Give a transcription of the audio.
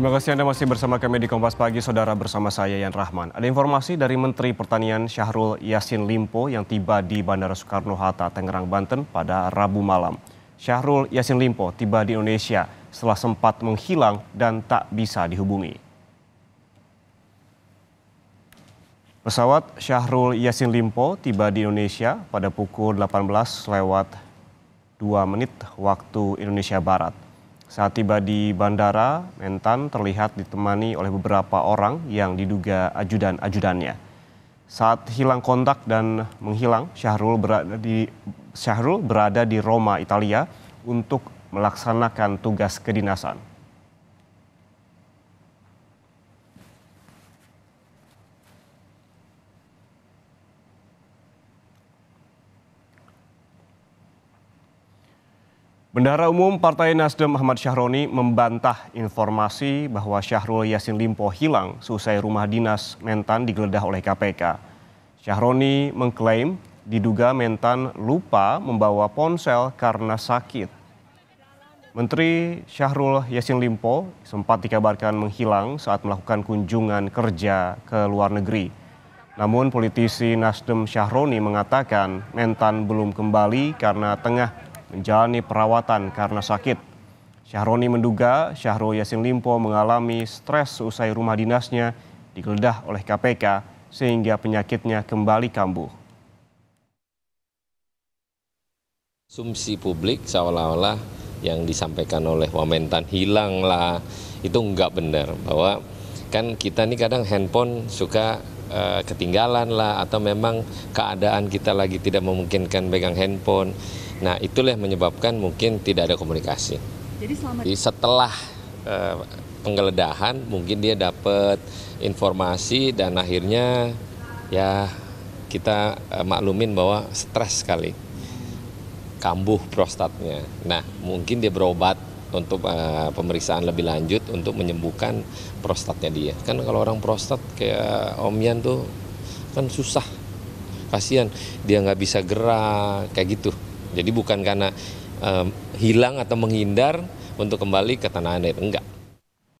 Terima kasih Anda masih bersama kami di Kompas Pagi, Saudara bersama saya Yan Rahman. Ada informasi dari Menteri Pertanian Syahrul Yasin Limpo yang tiba di Bandara Soekarno-Hatta, Tangerang, Banten pada Rabu malam. Syahrul Yasin Limpo tiba di Indonesia setelah sempat menghilang dan tak bisa dihubungi. Pesawat Syahrul Yasin Limpo tiba di Indonesia pada pukul 18 lewat 2 menit waktu Indonesia Barat. Saat tiba di bandara, Mentan terlihat ditemani oleh beberapa orang yang diduga ajudan-ajudannya. Saat hilang kontak dan menghilang, Syahrul berada di Syahrul berada di Roma, Italia untuk melaksanakan tugas kedinasan. Bendahara Umum Partai Nasdem Ahmad Syahroni membantah informasi bahwa Syahrul Yasin Limpo hilang seusai rumah dinas Mentan digeledah oleh KPK. Syahroni mengklaim diduga Mentan lupa membawa ponsel karena sakit. Menteri Syahrul Yasin Limpo sempat dikabarkan menghilang saat melakukan kunjungan kerja ke luar negeri. Namun politisi Nasdem Syahroni mengatakan Mentan belum kembali karena tengah menjalani perawatan karena sakit. Syahroni menduga Syahrul Yasin Limpo mengalami stres usai rumah dinasnya digeledah oleh KPK sehingga penyakitnya kembali kambuh. Sumsi publik seolah-olah yang disampaikan oleh Wamentan hilanglah itu enggak benar bahwa kan kita nih kadang handphone suka uh, ketinggalan lah atau memang keadaan kita lagi tidak memungkinkan pegang handphone Nah itulah yang menyebabkan mungkin tidak ada komunikasi. Jadi selama... setelah eh, penggeledahan mungkin dia dapat informasi dan akhirnya ya kita eh, maklumin bahwa stres sekali kambuh prostatnya. Nah mungkin dia berobat untuk uh, pemeriksaan lebih lanjut untuk menyembuhkan prostatnya dia. Kan kalau orang prostat kayak Om Yan tuh kan susah, kasihan dia nggak bisa gerak kayak gitu. Jadi bukan karena um, hilang atau menghindar untuk kembali ke tanah air, enggak.